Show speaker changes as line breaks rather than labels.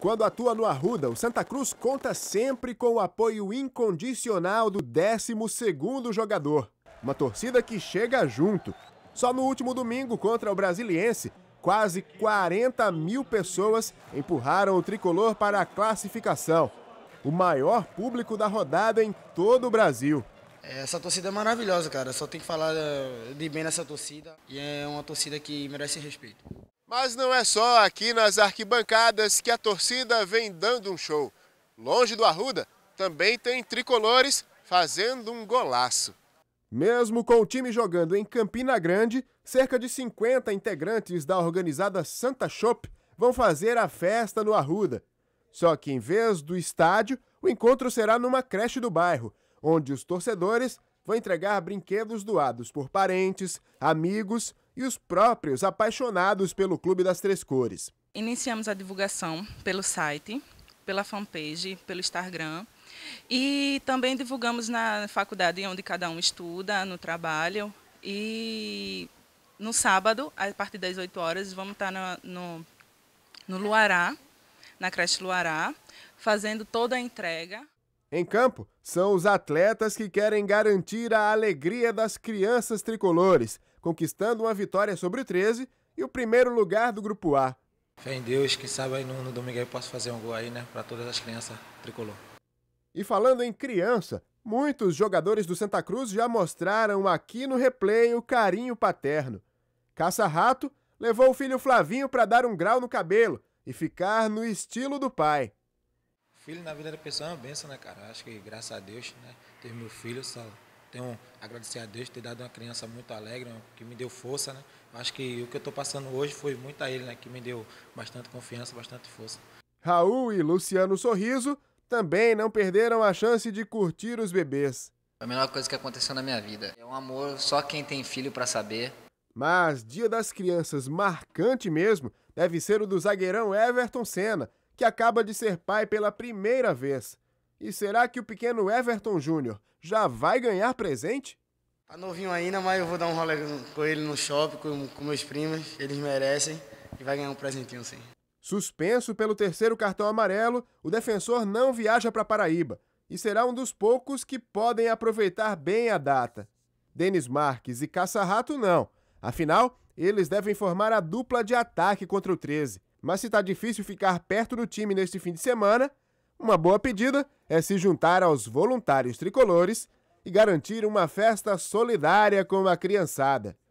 Quando atua no Arruda, o Santa Cruz conta sempre com o apoio incondicional do 12º jogador. Uma torcida que chega junto. Só no último domingo contra o Brasiliense, quase 40 mil pessoas empurraram o tricolor para a classificação. O maior público da rodada em
todo o Brasil. É, essa torcida é maravilhosa, cara. Só tem que falar eh, de bem nessa torcida. E é uma torcida que merece respeito.
Mas não é só aqui nas arquibancadas que a torcida vem dando um show. Longe do Arruda, também tem tricolores fazendo um golaço. Mesmo com o time jogando em Campina Grande, cerca de 50 integrantes da organizada Santa Shop vão fazer a festa no Arruda. Só que em vez do estádio, o encontro será numa creche do bairro, onde os torcedores vai entregar brinquedos doados por parentes, amigos e os próprios apaixonados pelo Clube das Três Cores.
Iniciamos a divulgação pelo site, pela fanpage, pelo Instagram e também divulgamos na faculdade onde cada um estuda, no trabalho e no sábado, a partir das 8 horas, vamos estar no, no, no Luará, na creche Luará, fazendo toda a entrega.
Em campo, são os atletas que querem garantir a alegria das crianças tricolores, conquistando uma vitória sobre o 13 e o primeiro lugar do Grupo A.
Fé em Deus, que sabe aí no, no domingo aí posso fazer um gol aí, né, para todas as crianças tricolor.
E falando em criança, muitos jogadores do Santa Cruz já mostraram aqui no replay o carinho paterno. Caça-rato levou o filho Flavinho para dar um grau no cabelo e ficar no estilo do pai
filho na vida da pessoa é uma benção, né, cara? acho que graças a Deus, né? Ter meu filho, só tenho agradecer a Deus ter dado uma criança muito alegre, que me deu força, né? acho que o que eu estou passando hoje foi muito a ele, né? Que me deu bastante confiança, bastante força.
Raul e Luciano Sorriso também não perderam a chance de curtir os bebês. Foi a melhor coisa que aconteceu na minha vida. É um amor só quem tem filho para saber. Mas Dia das Crianças marcante mesmo deve ser o do zagueirão Everton Senna, que acaba de ser pai pela primeira vez. E será que o pequeno Everton Júnior já vai ganhar presente?
Tá novinho ainda, mas eu vou dar um rolê com ele no shopping, com, com meus primos, eles merecem, e vai ganhar um presentinho sim.
Suspenso pelo terceiro cartão amarelo, o defensor não viaja para Paraíba e será um dos poucos que podem aproveitar bem a data. Denis Marques e Caça-Rato não, afinal, eles devem formar a dupla de ataque contra o 13. Mas se tá difícil ficar perto do time neste fim de semana, uma boa pedida é se juntar aos voluntários tricolores e garantir uma festa solidária com a criançada.